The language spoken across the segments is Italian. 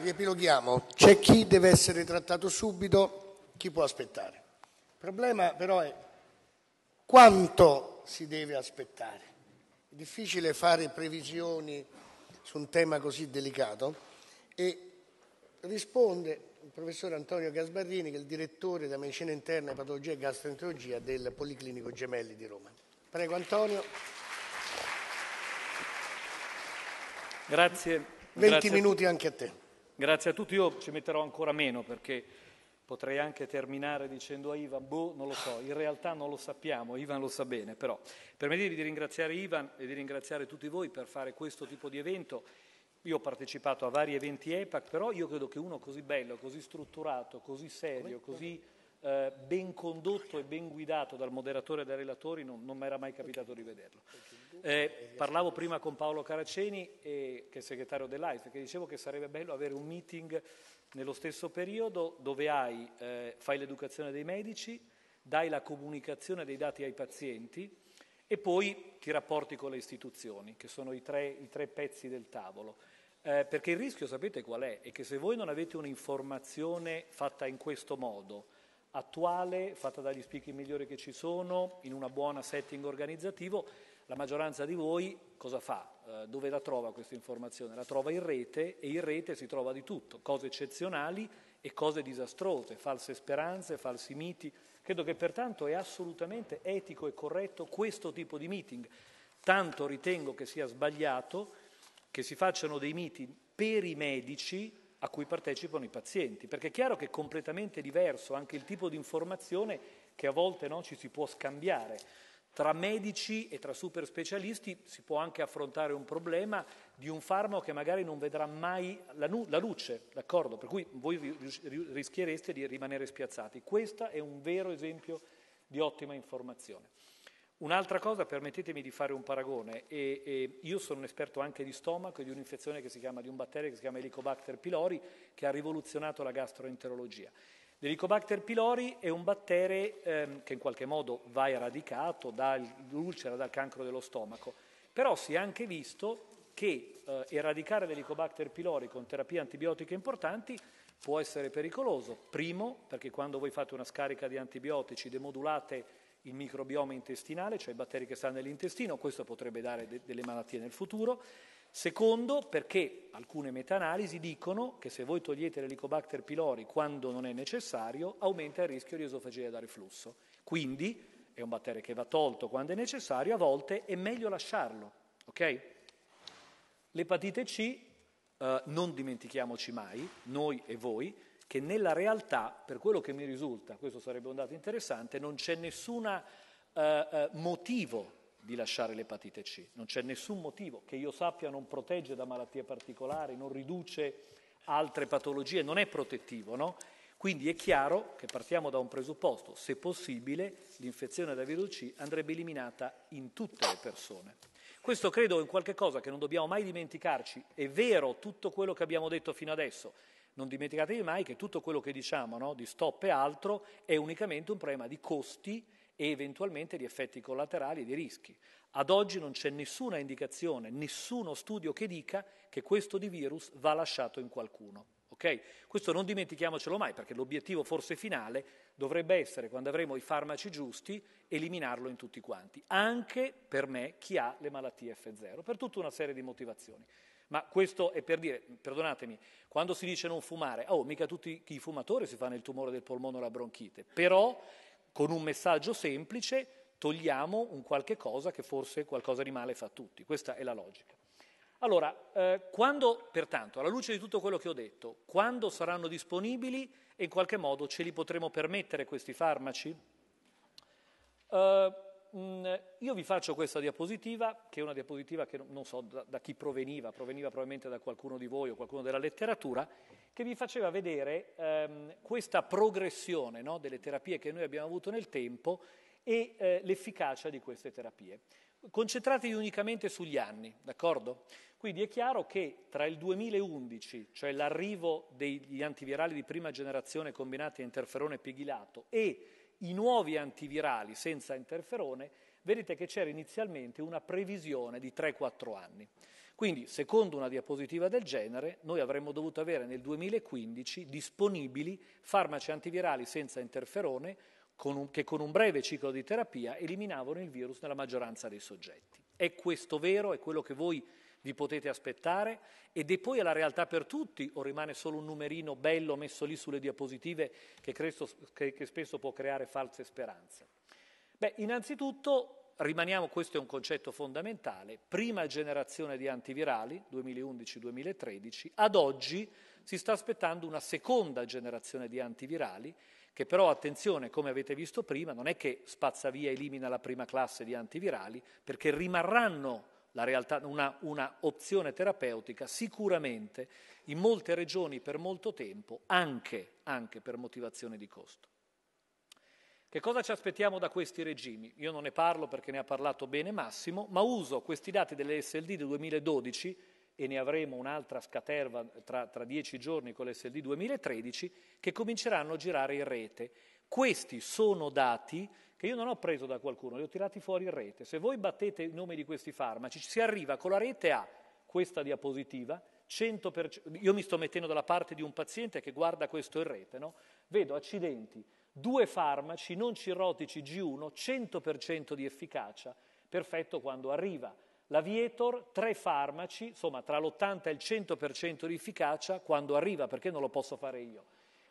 Riepiloghiamo, c'è chi deve essere trattato subito, chi può aspettare. Il problema però è quanto si deve aspettare. È difficile fare previsioni su un tema così delicato e risponde il professor Antonio Gasbarrini che è il direttore della medicina interna, patologia e gastroenterologia del Policlinico Gemelli di Roma. Prego Antonio. Grazie. 20 Grazie. minuti anche a te. Grazie a tutti, io ci metterò ancora meno perché potrei anche terminare dicendo a Ivan, boh, non lo so, in realtà non lo sappiamo, Ivan lo sa bene, però permettetemi di ringraziare Ivan e di ringraziare tutti voi per fare questo tipo di evento. Io ho partecipato a vari eventi EPAC, però io credo che uno così bello, così strutturato, così serio, così eh, ben condotto e ben guidato dal moderatore e dai relatori non, non mi era mai capitato di vederlo. Eh, parlavo prima con Paolo Caraceni, eh, che è segretario dell'AIF, che dicevo che sarebbe bello avere un meeting nello stesso periodo dove hai, eh, fai l'educazione dei medici, dai la comunicazione dei dati ai pazienti e poi ti rapporti con le istituzioni, che sono i tre, i tre pezzi del tavolo. Eh, perché il rischio sapete qual è? È che se voi non avete un'informazione fatta in questo modo, attuale, fatta dagli speaker migliori che ci sono, in una buona setting organizzativo, la maggioranza di voi cosa fa? Eh, dove la trova questa informazione? La trova in rete e in rete si trova di tutto, cose eccezionali e cose disastrose, false speranze, falsi miti. Credo che pertanto è assolutamente etico e corretto questo tipo di meeting. Tanto ritengo che sia sbagliato che si facciano dei meeting per i medici a cui partecipano i pazienti, perché è chiaro che è completamente diverso anche il tipo di informazione che a volte no, ci si può scambiare. Tra medici e tra super specialisti si può anche affrontare un problema di un farmaco che magari non vedrà mai la, nu- la luce, d'accordo? Per cui voi rischiereste di rimanere spiazzati. Questo è un vero esempio di ottima informazione. Un'altra cosa, permettetemi di fare un paragone, e, e io sono un esperto anche di stomaco e di un'infezione che si chiama, di un batterio che si chiama Helicobacter pylori, che ha rivoluzionato la gastroenterologia. L'Helicobacter pylori è un batterio ehm, che in qualche modo va eradicato dall'ulcera, dal cancro dello stomaco, però si è anche visto che eh, eradicare l'Helicobacter pylori con terapie antibiotiche importanti può essere pericoloso. Primo, perché quando voi fate una scarica di antibiotici demodulate il microbioma intestinale, cioè i batteri che stanno nell'intestino, questo potrebbe dare de delle malattie nel futuro. Secondo, perché alcune meta-analisi dicono che se voi togliete l'elicobacter pylori quando non è necessario, aumenta il rischio di esofagia da riflusso. Quindi è un batterio che va tolto quando è necessario, a volte è meglio lasciarlo. Okay? L'epatite C, eh, non dimentichiamoci mai, noi e voi, che nella realtà, per quello che mi risulta, questo sarebbe un dato interessante, non c'è nessun eh, eh, motivo di lasciare l'epatite C, non c'è nessun motivo che io sappia non protegge da malattie particolari, non riduce altre patologie, non è protettivo, no? Quindi è chiaro che partiamo da un presupposto, se possibile l'infezione da virus C andrebbe eliminata in tutte le persone. Questo credo è un qualche cosa che non dobbiamo mai dimenticarci. È vero tutto quello che abbiamo detto fino adesso. Non dimenticatevi mai che tutto quello che diciamo no, di stop e altro è unicamente un problema di costi e eventualmente di effetti collaterali e di rischi. Ad oggi non c'è nessuna indicazione, nessuno studio che dica che questo di virus va lasciato in qualcuno. Okay? Questo non dimentichiamocelo mai, perché l'obiettivo forse finale dovrebbe essere, quando avremo i farmaci giusti, eliminarlo in tutti quanti, anche per me chi ha le malattie F0, per tutta una serie di motivazioni. Ma questo è per dire, perdonatemi, quando si dice non fumare, oh, mica tutti i fumatori si fanno il tumore del polmone o la bronchite, però con un messaggio semplice togliamo un qualche cosa che forse qualcosa di male fa a tutti. Questa è la logica. Allora, eh, quando, pertanto, alla luce di tutto quello che ho detto, quando saranno disponibili e in qualche modo ce li potremo permettere questi farmaci? Eh, mh, mm, io vi faccio questa diapositiva, che è una diapositiva che non so da, da chi proveniva, proveniva probabilmente da qualcuno di voi o qualcuno della letteratura, che vi faceva vedere ehm, questa progressione no, delle terapie che noi abbiamo avuto nel tempo e eh, l'efficacia di queste terapie. Concentratevi unicamente sugli anni, d'accordo? Quindi è chiaro che tra il 2011, cioè l'arrivo degli antivirali di prima generazione combinati a interferone pigilato e i nuovi antivirali senza interferone, vedete che c'era inizialmente una previsione di 3-4 anni. Quindi, secondo una diapositiva del genere, noi avremmo dovuto avere nel 2015 disponibili farmaci antivirali senza interferone con un, che con un breve ciclo di terapia eliminavano il virus nella maggioranza dei soggetti. È questo vero? È quello che voi vi potete aspettare? Ed è poi la realtà per tutti o rimane solo un numerino bello messo lì sulle diapositive che, cresto, che, che spesso può creare false speranze? Beh, innanzitutto rimaniamo, questo è un concetto fondamentale, prima generazione di antivirali, 2011-2013, ad oggi si sta aspettando una seconda generazione di antivirali che però, attenzione, come avete visto prima, non è che spazza via, e elimina la prima classe di antivirali, perché rimarranno realtà, una, una opzione terapeutica sicuramente in molte regioni per molto tempo, anche, anche per motivazione di costo. Che cosa ci aspettiamo da questi regimi? Io non ne parlo perché ne ha parlato bene Massimo, ma uso questi dati delle del 2012 e ne avremo un'altra scaterva tra, tra dieci giorni con l'SLD 2013, che cominceranno a girare in rete. Questi sono dati che io non ho preso da qualcuno, li ho tirati fuori in rete. Se voi battete i nomi di questi farmaci, si arriva con la rete a questa diapositiva, 100%, io mi sto mettendo dalla parte di un paziente che guarda questo in rete, no? vedo accidenti, due farmaci non cirrotici G1, 100% di efficacia, perfetto quando arriva la Vietor, tre farmaci, insomma tra l'80 e il 100% di efficacia quando arriva, perché non lo posso fare io.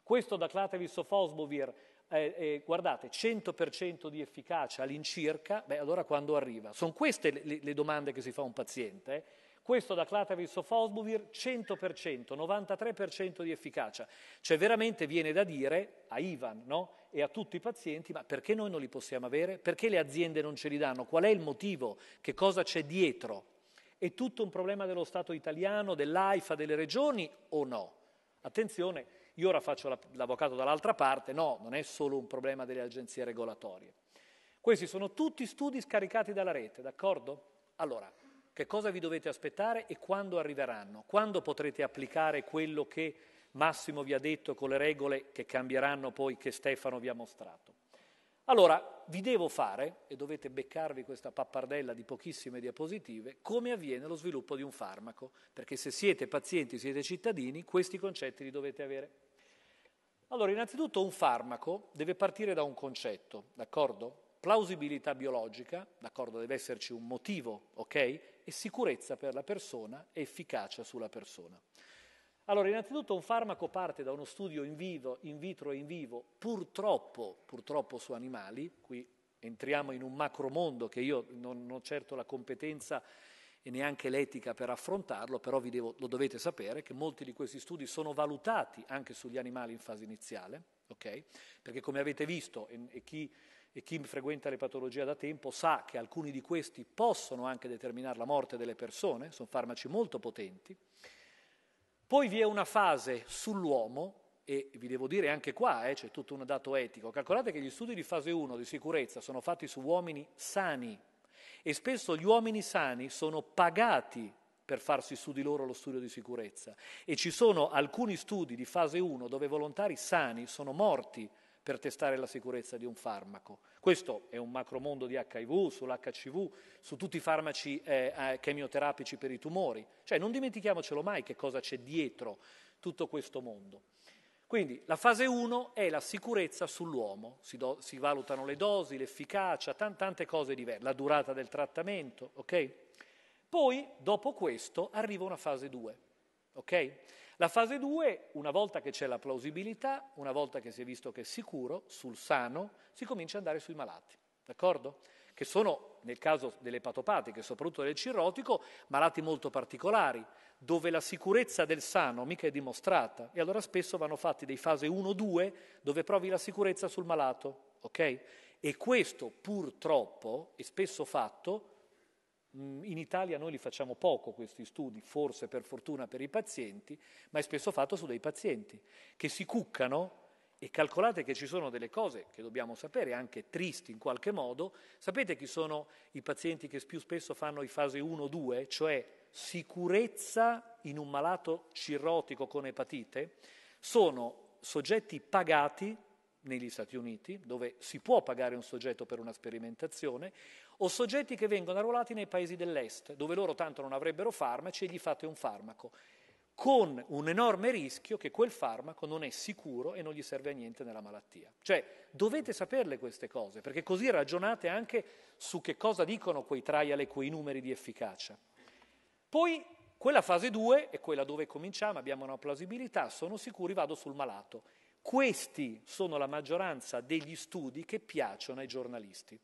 Questo da Clatevis o Fosbovir, eh, eh, guardate, 100% di efficacia all'incirca, beh allora quando arriva? Sono queste le, le domande che si fa a un paziente. Eh? Questo da Clatavis of Osbuvir 100%, 93% di efficacia. Cioè veramente viene da dire a Ivan no? e a tutti i pazienti ma perché noi non li possiamo avere? Perché le aziende non ce li danno? Qual è il motivo? Che cosa c'è dietro? È tutto un problema dello Stato italiano, dell'AIFA, delle regioni o no? Attenzione, io ora faccio l'avvocato dall'altra parte, no, non è solo un problema delle agenzie regolatorie. Questi sono tutti studi scaricati dalla rete, d'accordo? Allora, che cosa vi dovete aspettare e quando arriveranno, quando potrete applicare quello che Massimo vi ha detto con le regole che cambieranno poi che Stefano vi ha mostrato. Allora, vi devo fare, e dovete beccarvi questa pappardella di pochissime diapositive, come avviene lo sviluppo di un farmaco, perché se siete pazienti, siete cittadini, questi concetti li dovete avere. Allora, innanzitutto un farmaco deve partire da un concetto, d'accordo? Plausibilità biologica, d'accordo, deve esserci un motivo, ok? e sicurezza per la persona e efficacia sulla persona. Allora, innanzitutto un farmaco parte da uno studio in, vivo, in vitro e in vivo, purtroppo, purtroppo su animali, qui entriamo in un macro mondo che io non ho certo la competenza e neanche l'etica per affrontarlo, però devo, lo dovete sapere che molti di questi studi sono valutati anche sugli animali in fase iniziale, okay? perché come avete visto e, e chi e chi frequenta le patologie da tempo sa che alcuni di questi possono anche determinare la morte delle persone, sono farmaci molto potenti. Poi vi è una fase sull'uomo, e vi devo dire anche qua eh, c'è tutto un dato etico, calcolate che gli studi di fase 1 di sicurezza sono fatti su uomini sani e spesso gli uomini sani sono pagati per farsi su di loro lo studio di sicurezza e ci sono alcuni studi di fase 1 dove volontari sani sono morti per testare la sicurezza di un farmaco. Questo è un macromondo di HIV, sull'HCV, su tutti i farmaci eh, eh, chemioterapici per i tumori. Cioè non dimentichiamocelo mai che cosa c'è dietro tutto questo mondo. Quindi la fase 1 è la sicurezza sull'uomo, si, do, si valutano le dosi, l'efficacia, tan, tante cose diverse, la durata del trattamento, ok? Poi, dopo questo, arriva una fase 2, ok? La fase 2, una volta che c'è la plausibilità, una volta che si è visto che è sicuro, sul sano, si comincia ad andare sui malati, d'accordo? Che sono, nel caso delle patopatiche, soprattutto del cirrotico, malati molto particolari, dove la sicurezza del sano mica è dimostrata e allora spesso vanno fatti dei fase 1-2 dove provi la sicurezza sul malato, ok? E questo purtroppo è spesso fatto Mm, in Italia noi li facciamo poco questi studi, forse per fortuna per i pazienti, ma è spesso fatto su dei pazienti che si cuccano e calcolate che ci sono delle cose che dobbiamo sapere, anche tristi in qualche modo. Sapete chi sono i pazienti che più spesso fanno i fase 1-2, cioè sicurezza in un malato cirrotico con epatite? Sono soggetti pagati negli Stati Uniti, dove si può pagare un soggetto per una sperimentazione, o soggetti che vengono arruolati nei paesi dell'est, dove loro tanto non avrebbero farmaci e gli fate un farmaco, con un enorme rischio che quel farmaco non è sicuro e non gli serve a niente nella malattia. Cioè, dovete saperle queste cose, perché così ragionate anche su che cosa dicono quei trial e quei numeri di efficacia. Poi quella fase 2 è quella dove cominciamo, abbiamo una plausibilità, sono sicuri, vado sul malato. Questi sono la maggioranza degli studi che piacciono ai giornalisti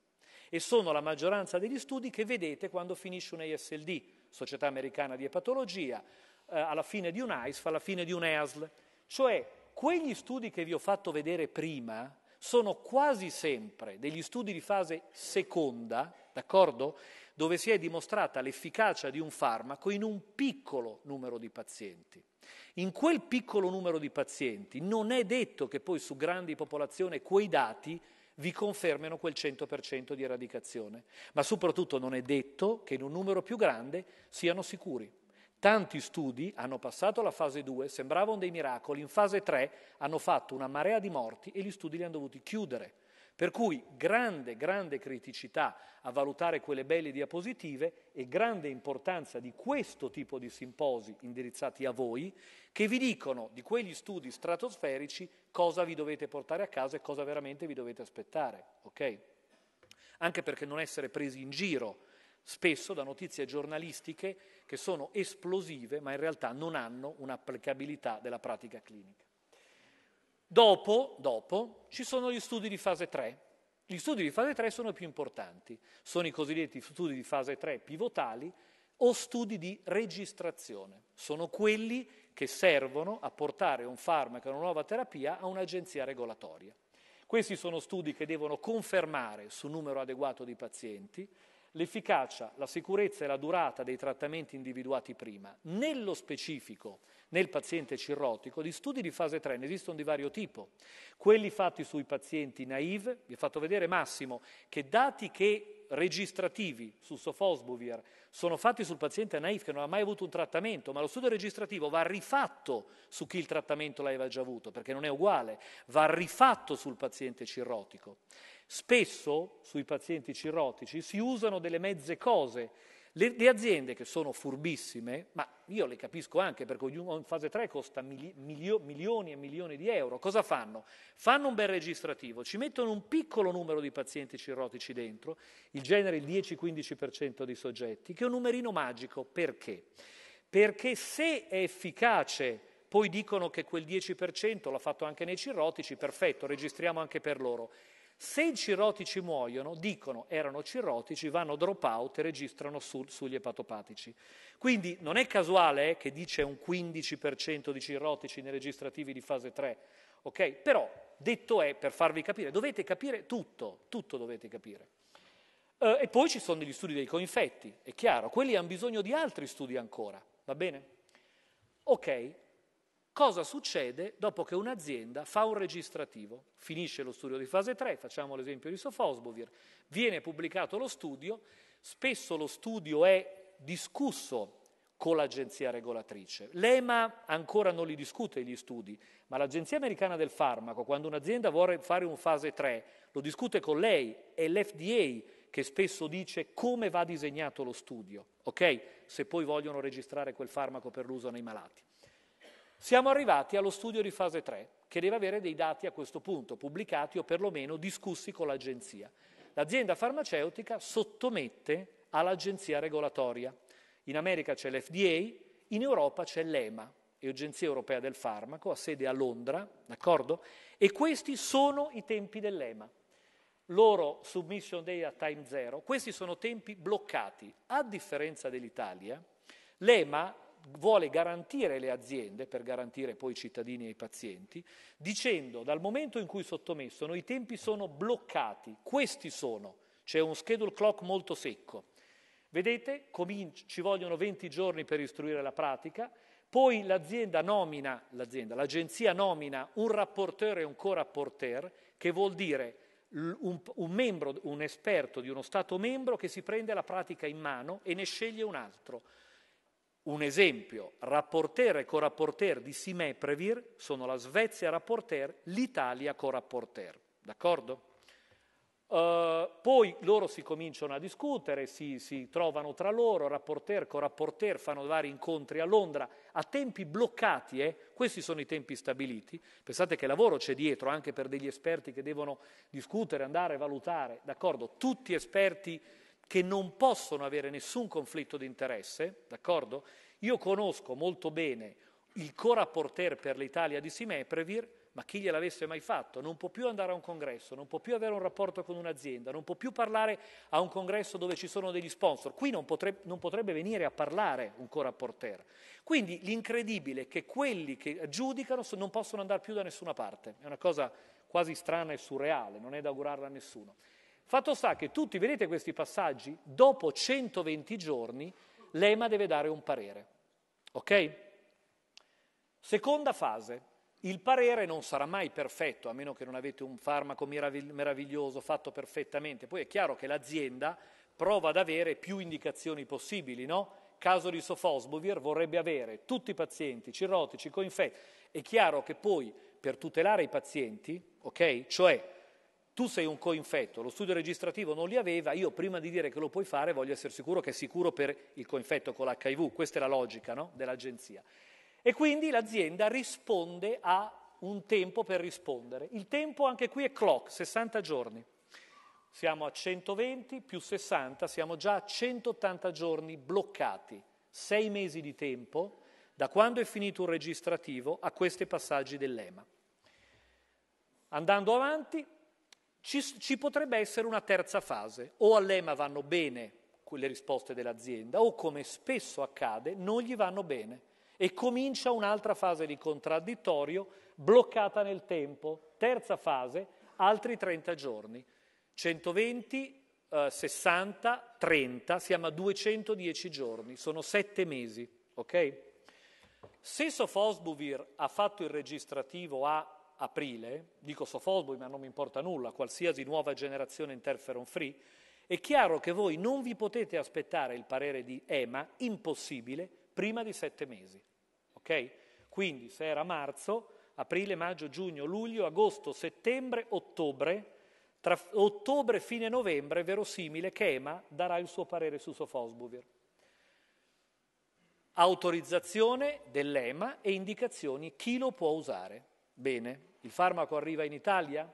e sono la maggioranza degli studi che vedete quando finisce un ASLD, Società Americana di Epatologia, eh, alla fine di un ISF, alla fine di un EASL. Cioè, quegli studi che vi ho fatto vedere prima sono quasi sempre degli studi di fase seconda, d'accordo? Dove si è dimostrata l'efficacia di un farmaco in un piccolo numero di pazienti. In quel piccolo numero di pazienti non è detto che poi su grandi popolazioni quei dati vi confermano quel 100% di eradicazione. Ma soprattutto non è detto che in un numero più grande siano sicuri. Tanti studi hanno passato la fase 2, sembravano dei miracoli, in fase 3 hanno fatto una marea di morti e gli studi li hanno dovuti chiudere per cui grande, grande criticità a valutare quelle belle diapositive e grande importanza di questo tipo di simposi indirizzati a voi che vi dicono di quegli studi stratosferici cosa vi dovete portare a casa e cosa veramente vi dovete aspettare. Okay? Anche perché non essere presi in giro spesso da notizie giornalistiche che sono esplosive ma in realtà non hanno un'applicabilità della pratica clinica. Dopo, dopo ci sono gli studi di fase 3. Gli studi di fase 3 sono i più importanti, sono i cosiddetti studi di fase 3 pivotali o studi di registrazione. Sono quelli che servono a portare un farmaco, una nuova terapia, a un'agenzia regolatoria. Questi sono studi che devono confermare su numero adeguato di pazienti, l'efficacia, la sicurezza e la durata dei trattamenti individuati prima. Nello specifico, nel paziente cirrotico, di studi di fase 3 ne esistono di vario tipo. Quelli fatti sui pazienti naive, vi ho fatto vedere Massimo che dati che registrativi su Sofosbuvir sono fatti sul paziente naif che non ha mai avuto un trattamento, ma lo studio registrativo va rifatto su chi il trattamento l'aveva già avuto, perché non è uguale, va rifatto sul paziente cirrotico. Spesso sui pazienti cirrotici si usano delle mezze cose le, le, aziende che sono furbissime, ma io le capisco anche perché ognuno in fase 3 costa mili, milio, milioni e milioni di euro, cosa fanno? Fanno un bel registrativo, ci mettono un piccolo numero di pazienti cirrotici dentro, il genere il 10-15% dei soggetti, che è un numerino magico. Perché? Perché se è efficace poi dicono che quel 10% l'ha fatto anche nei cirrotici, perfetto, registriamo anche per loro. Se i cirrotici muoiono, dicono erano cirrotici, vanno drop out e registrano su, sugli epatopatici. Quindi non è casuale eh, che dice un 15% di cirrotici nei registrativi di fase 3, ok? Però detto è, per farvi capire, dovete capire tutto, tutto dovete capire. Eh, e poi ci sono gli studi dei coinfetti, è chiaro, quelli hanno bisogno di altri studi ancora, va bene? Ok, cosa succede dopo che un'azienda fa un registrativo, finisce lo studio di fase 3, facciamo l'esempio di Sofosbovir, viene pubblicato lo studio, spesso lo studio è discusso con l'agenzia regolatrice. L'EMA ancora non li discute gli studi, ma l'Agenzia Americana del Farmaco, quando un'azienda vuole fare un fase 3, lo discute con lei, è l'FDA che spesso dice come va disegnato lo studio, ok? Se poi vogliono registrare quel farmaco per l'uso nei malati. Siamo arrivati allo studio di fase 3, che deve avere dei dati a questo punto, pubblicati o perlomeno discussi con l'agenzia. L'azienda farmaceutica sottomette all'agenzia regolatoria. In America c'è l'FDA, in Europa c'è l'EMA, l'Agenzia Europea del Farmaco, a sede a Londra, d'accordo? E questi sono i tempi dell'EMA. Loro submission day a time zero, questi sono tempi bloccati. A differenza dell'Italia, l'EMA vuole garantire le aziende, per garantire poi i cittadini e i pazienti, dicendo dal momento in cui sottomessono i tempi sono bloccati, questi sono, c'è un schedule clock molto secco. Vedete, ci vogliono 20 giorni per istruire la pratica, poi l'azienda nomina, l'azienda, l'agenzia nomina un rapporteur e un co-rapporteur, che vuol dire un, un, membro, un esperto di uno Stato membro che si prende la pratica in mano e ne sceglie un altro. Un esempio, rapporter e co corapporter di Simeprevir sono la Svezia rapporter, l'Italia co corapporter. D'accordo? Uh, poi loro si cominciano a discutere, si, si trovano tra loro, rapporter, corapporter, fanno vari incontri a Londra a tempi bloccati, eh? questi sono i tempi stabiliti. Pensate che lavoro c'è dietro anche per degli esperti che devono discutere, andare, valutare, d'accordo? Tutti esperti che non possono avere nessun conflitto di interesse, d'accordo? Io conosco molto bene il coraporter per l'Italia di Simeprevir, ma chi gliel'avesse mai fatto? Non può più andare a un congresso, non può più avere un rapporto con un'azienda, non può più parlare a un congresso dove ci sono degli sponsor. Qui non, potrebbe, non potrebbe venire a parlare un coraporter. Quindi l'incredibile è che quelli che giudicano non possono andare più da nessuna parte. È una cosa quasi strana e surreale, non è da augurarla a nessuno. Fatto sta che tutti vedete questi passaggi, dopo 120 giorni l'EMA deve dare un parere. Ok? Seconda fase. Il parere non sarà mai perfetto, a meno che non avete un farmaco meraviglioso fatto perfettamente. Poi è chiaro che l'azienda prova ad avere più indicazioni possibili, no? Caso di Sofosbuvir vorrebbe avere tutti i pazienti cirrotici, coinfetti. È chiaro che poi per tutelare i pazienti, ok? Cioè tu sei un coinfetto, lo studio registrativo non li aveva, io prima di dire che lo puoi fare voglio essere sicuro che è sicuro per il coinfetto con l'HIV, questa è la logica no? dell'agenzia. E quindi l'azienda risponde a un tempo per rispondere. Il tempo anche qui è clock, 60 giorni. Siamo a 120 più 60, siamo già a 180 giorni bloccati, sei mesi di tempo da quando è finito un registrativo a questi passaggi dell'EMA. Andando avanti, ci, ci potrebbe essere una terza fase, o all'EMA vanno bene quelle risposte dell'azienda o come spesso accade non gli vanno bene e comincia un'altra fase di contraddittorio bloccata nel tempo, terza fase, altri 30 giorni, 120, eh, 60, 30, siamo a 210 giorni, sono 7 mesi, ok? Se Sofosbuvir ha fatto il registrativo a aprile, dico sofosboi ma non mi importa nulla, qualsiasi nuova generazione interferon free, è chiaro che voi non vi potete aspettare il parere di EMA, impossibile, prima di sette mesi. Okay? Quindi se era marzo, aprile, maggio, giugno, luglio, agosto, settembre, ottobre, tra ottobre e fine novembre è verosimile che EMA darà il suo parere su Sofosbuvir. Autorizzazione dell'EMA e indicazioni chi lo può usare. Bene, il farmaco arriva in Italia?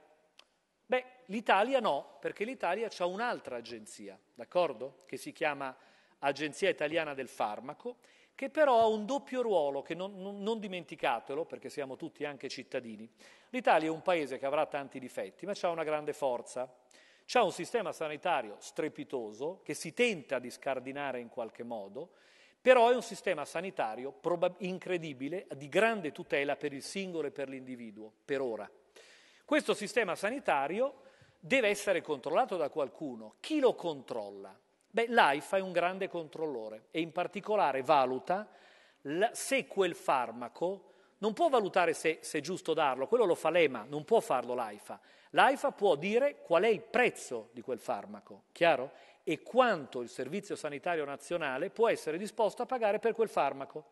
Beh, l'Italia no, perché l'Italia ha un'altra agenzia, d'accordo? Che si chiama Agenzia Italiana del Farmaco, che però ha un doppio ruolo, che non, non, non, dimenticatelo, perché siamo tutti anche cittadini. L'Italia è un paese che avrà tanti difetti, ma ha una grande forza. C'ha un sistema sanitario strepitoso che si tenta di scardinare in qualche modo, però è un sistema sanitario incredibile, di grande tutela per il singolo e per l'individuo, per ora. Questo sistema sanitario deve essere controllato da qualcuno. Chi lo controlla? Beh, l'AIFA è un grande controllore e in particolare valuta se quel farmaco, non può valutare se, se è giusto darlo, quello lo fa l'EMA, non può farlo l'AIFA, L'AIFA può dire qual è il prezzo di quel farmaco, chiaro? E quanto il Servizio Sanitario Nazionale può essere disposto a pagare per quel farmaco,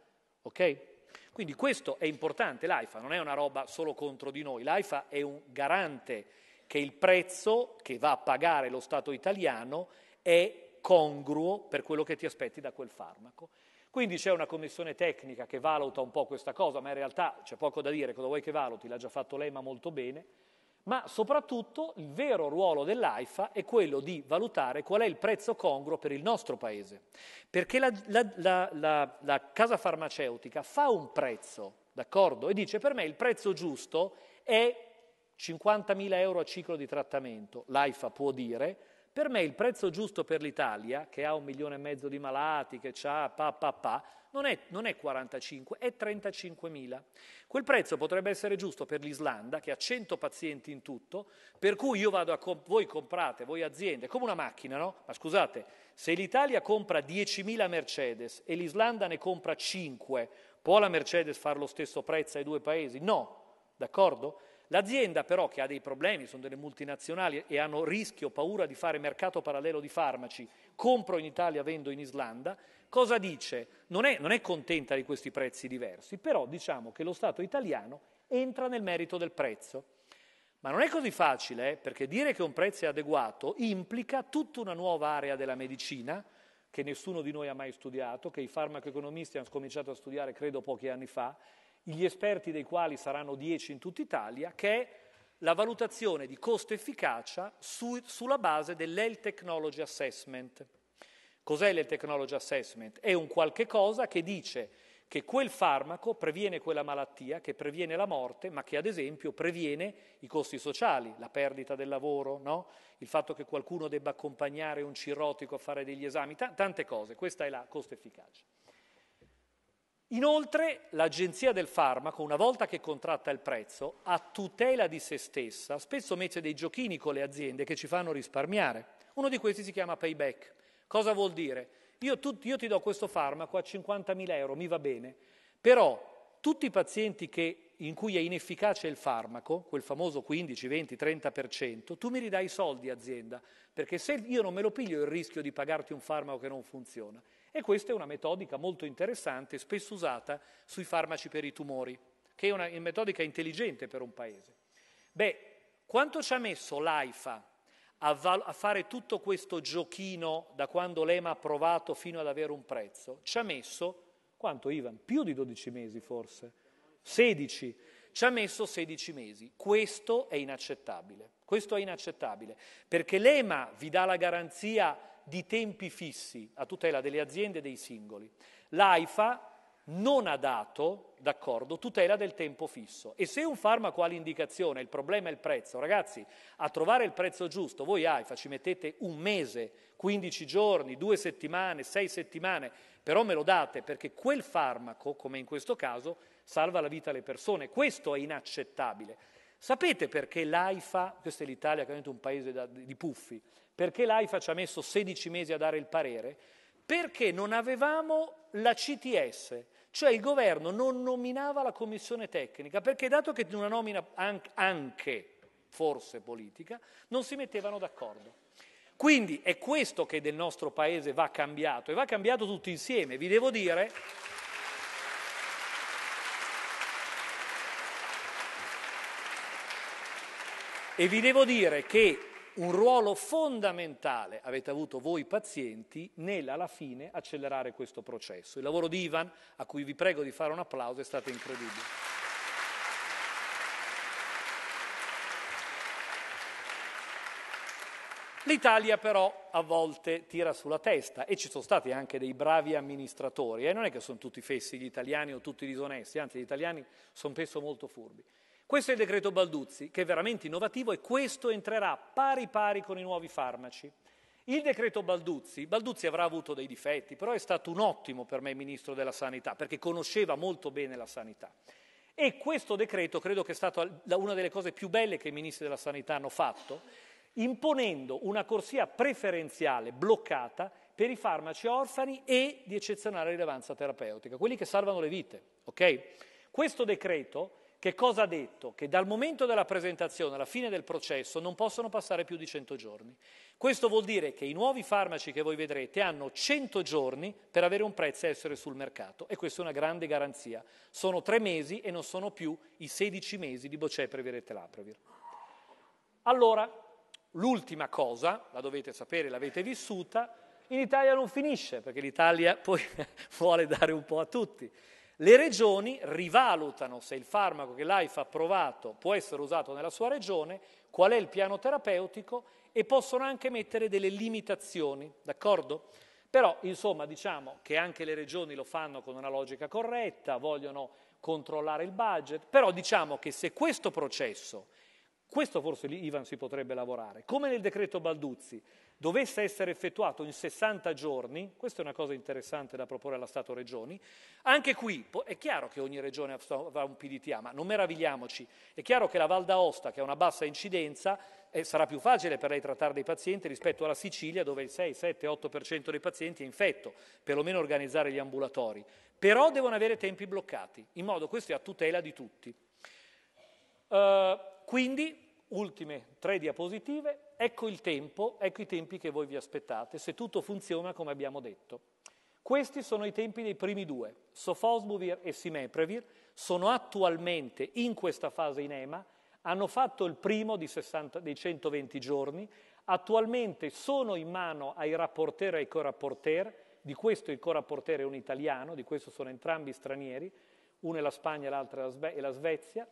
ok? Quindi questo è importante, l'AIFA non è una roba solo contro di noi, l'AIFA è un garante che il prezzo che va a pagare lo Stato italiano è congruo per quello che ti aspetti da quel farmaco. Quindi c'è una commissione tecnica che valuta un po' questa cosa, ma in realtà c'è poco da dire, cosa vuoi che valuti? L'ha già fatto lei ma molto bene ma soprattutto il vero ruolo dell'AIFA è quello di valutare qual è il prezzo congruo per il nostro paese, perché la, la, la, la casa farmaceutica fa un prezzo, d'accordo? E dice per me il prezzo giusto è 50.000 euro a ciclo di trattamento, l'AIFA può dire, per me il prezzo giusto per l'Italia, che ha un milione e mezzo di malati, che ha pa pa pa, non è, non è 45, è 35 mila. Quel prezzo potrebbe essere giusto per l'Islanda, che ha 100 pazienti in tutto, per cui io vado a comp- voi comprate, voi aziende, come una macchina, no? Ma scusate, se l'Italia compra 10 mila Mercedes e l'Islanda ne compra 5, può la Mercedes fare lo stesso prezzo ai due paesi? No, d'accordo? L'azienda però che ha dei problemi, sono delle multinazionali e hanno rischio, paura di fare mercato parallelo di farmaci, compro in Italia, vendo in Islanda, cosa dice? Non è, non è contenta di questi prezzi diversi, però diciamo che lo Stato italiano entra nel merito del prezzo. Ma non è così facile, eh, perché dire che un prezzo è adeguato implica tutta una nuova area della medicina che nessuno di noi ha mai studiato, che i farmacoeconomisti hanno cominciato a studiare credo pochi anni fa, gli esperti dei quali saranno 10 in tutta Italia, che è la valutazione di costo-efficacia su, sulla base dell'Health Technology Assessment. Cos'è l'Health Technology Assessment? È un qualche cosa che dice che quel farmaco previene quella malattia, che previene la morte, ma che ad esempio previene i costi sociali, la perdita del lavoro, no? il fatto che qualcuno debba accompagnare un cirrotico a fare degli esami, t- tante cose. Questa è la costo efficacia. Inoltre l'Agenzia del farmaco, una volta che contratta il prezzo, a tutela di se stessa, spesso mette dei giochini con le aziende che ci fanno risparmiare. Uno di questi si chiama payback. Cosa vuol dire? Io, tu, io ti do questo farmaco a 50.000 euro, mi va bene, però tutti i pazienti che, in cui è inefficace il farmaco, quel famoso 15, 20, 30%, tu mi ridai i soldi azienda, perché se io non me lo piglio il rischio di pagarti un farmaco che non funziona, e questa è una metodica molto interessante, spesso usata sui farmaci per i tumori, che è una metodica intelligente per un paese. Beh, quanto ci ha messo l'AIFA a, val- a fare tutto questo giochino da quando l'EMA ha approvato fino ad avere un prezzo? Ci ha messo, quanto Ivan? Più di 12 mesi forse, 16 ci ha messo 16 mesi. Questo è inaccettabile. Questo è inaccettabile perché l'EMA vi dà la garanzia di tempi fissi a tutela delle aziende e dei singoli. L'AIFA non ha dato, d'accordo, tutela del tempo fisso. E se un farmaco ha l'indicazione, il problema è il prezzo, ragazzi, a trovare il prezzo giusto, voi AIFA ci mettete un mese, 15 giorni, due settimane, sei settimane, però me lo date perché quel farmaco, come in questo caso, salva la vita alle persone. Questo è inaccettabile. Sapete perché l'AIFA, questa è l'Italia che è un paese da, di puffi, perché l'AIFA ci ha messo 16 mesi a dare il parere? Perché non avevamo la CTS, cioè il governo non nominava la commissione tecnica, perché dato che una nomina anche, forse politica, non si mettevano d'accordo. Quindi è questo che del nostro paese va cambiato e va cambiato tutti insieme. Vi devo dire E vi devo dire che un ruolo fondamentale avete avuto voi pazienti nel alla fine accelerare questo processo. Il lavoro di Ivan, a cui vi prego di fare un applauso, è stato incredibile. L'Italia però a volte tira sulla testa e ci sono stati anche dei bravi amministratori, eh? non è che sono tutti fessi gli italiani o tutti disonesti, anzi gli italiani sono spesso molto furbi. Questo è il decreto Balduzzi, che è veramente innovativo e questo entrerà pari pari con i nuovi farmaci. Il decreto Balduzzi, Balduzzi avrà avuto dei difetti, però è stato un ottimo per me ministro della sanità, perché conosceva molto bene la sanità. E questo decreto credo che sia stata una delle cose più belle che i ministri della sanità hanno fatto, imponendo una corsia preferenziale bloccata per i farmaci orfani e di eccezionale rilevanza terapeutica, quelli che salvano le vite. Okay? Questo decreto che cosa ha detto? Che dal momento della presentazione alla fine del processo non possono passare più di 100 giorni. Questo vuol dire che i nuovi farmaci che voi vedrete hanno 100 giorni per avere un prezzo e essere sul mercato e questa è una grande garanzia. Sono tre mesi e non sono più i 16 mesi di Boceprevir e Telaprevir. Allora, l'ultima cosa, la dovete sapere, l'avete vissuta, in Italia non finisce perché l'Italia poi vuole dare un po' a tutti. Le regioni rivalutano se il farmaco che l'AIFA ha approvato può essere usato nella sua regione, qual è il piano terapeutico e possono anche mettere delle limitazioni, d'accordo? Però, insomma, diciamo che anche le regioni lo fanno con una logica corretta, vogliono controllare il budget, però diciamo che se questo processo, questo forse Ivan si potrebbe lavorare, come nel decreto Balduzzi, dovesse essere effettuato in 60 giorni, questa è una cosa interessante da proporre alla Stato-Regioni, anche qui è chiaro che ogni regione avrà un PDTA, ma non meravigliamoci, è chiaro che la Val d'Aosta, che ha una bassa incidenza, eh, sarà più facile per lei trattare dei pazienti rispetto alla Sicilia dove il 6, 7, 8% dei pazienti è infetto, perlomeno organizzare gli ambulatori. Però devono avere tempi bloccati, in modo questo è a tutela di tutti. Uh, quindi, ultime tre diapositive, Ecco il tempo, ecco i tempi che voi vi aspettate, se tutto funziona come abbiamo detto. Questi sono i tempi dei primi due, Sofosbuvir e Simeprevir, sono attualmente in questa fase in EMA, hanno fatto il primo 60, dei 120 giorni, attualmente sono in mano ai rapporter e ai corapporter, di questo il corapporter è un italiano, di questo sono entrambi stranieri, uno è la Spagna e l'altro è la Svezia,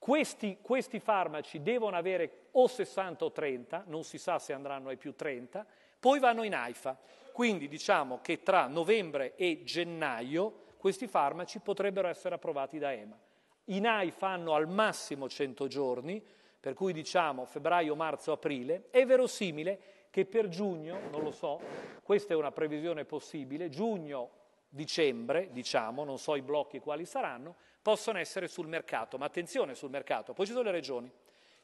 questi, questi, farmaci devono avere o 60 o 30, non si sa se andranno ai più 30, poi vanno in AIFA. Quindi diciamo che tra novembre e gennaio questi farmaci potrebbero essere approvati da EMA. In AIFA hanno al massimo 100 giorni, per cui diciamo febbraio, marzo, aprile, è verosimile che per giugno, non lo so, questa è una previsione possibile, giugno dicembre, diciamo, non so i blocchi quali saranno, possono essere sul mercato, ma attenzione sul mercato, poi ci sono le regioni.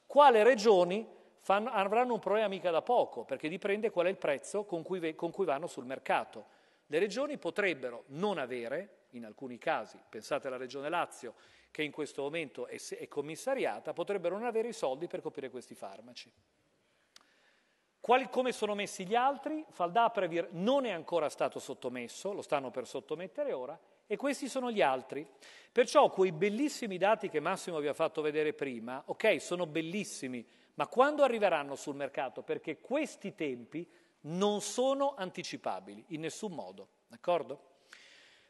Quale regioni fanno, avranno un problema mica da poco, perché dipende qual è il prezzo con cui, con cui vanno sul mercato. Le regioni potrebbero non avere, in alcuni casi, pensate alla regione Lazio, che in questo momento è, commissariata, potrebbero non avere i soldi per coprire questi farmaci. Quali, come sono messi gli altri? Faldapravir non è ancora stato sottomesso, lo stanno per sottomettere ora, e questi sono gli altri. Perciò quei bellissimi dati che Massimo vi ha fatto vedere prima, ok, sono bellissimi, ma quando arriveranno sul mercato? Perché questi tempi non sono anticipabili in nessun modo, d'accordo?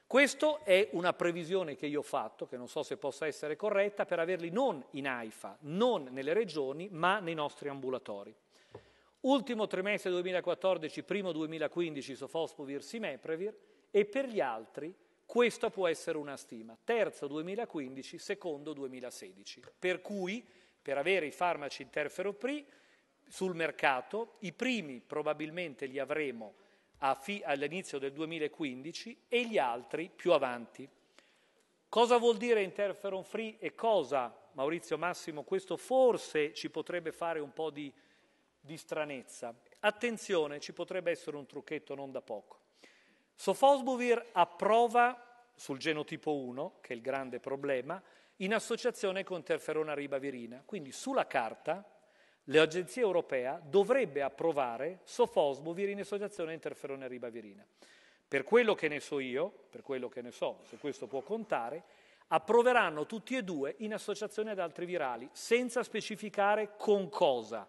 Questa è una previsione che io ho fatto, che non so se possa essere corretta, per averli non in AIFA, non nelle regioni, ma nei nostri ambulatori ultimo trimestre 2014, primo 2015 Sofospovir, Simeprevir e per gli altri questa può essere una stima, terzo 2015, secondo 2016. Per cui, per avere i farmaci interferopri sul mercato, i primi probabilmente li avremo all'inizio del 2015 e gli altri più avanti. Cosa vuol dire interferon free e cosa, Maurizio Massimo, questo forse ci potrebbe fare un po' di di stranezza. Attenzione, ci potrebbe essere un trucchetto non da poco. Sofosbuvir approva sul genotipo 1, che è il grande problema, in associazione con terferona ribavirina. Quindi sulla carta l'Agenzia europea dovrebbe approvare sofosbuvir in associazione con interferona ribavirina. Per quello che ne so io, per quello che ne so, se questo può contare, approveranno tutti e due in associazione ad altri virali, senza specificare con cosa.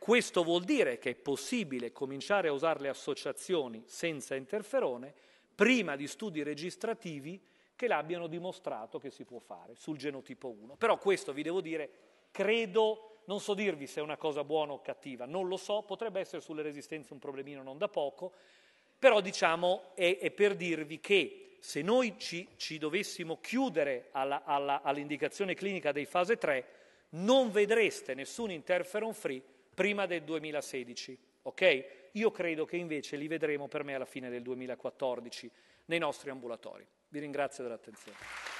Questo vuol dire che è possibile cominciare a usare le associazioni senza interferone prima di studi registrativi che l'abbiano dimostrato che si può fare sul genotipo 1. Però questo vi devo dire, credo, non so dirvi se è una cosa buona o cattiva, non lo so, potrebbe essere sulle resistenze un problemino non da poco, però diciamo è, è per dirvi che se noi ci, ci dovessimo chiudere all'indicazione clinica dei fase 3, non vedreste nessun interferon free prima del 2016, ok? Io credo che invece li vedremo per me alla fine del 2014 nei nostri ambulatori. Vi ringrazio dell'attenzione.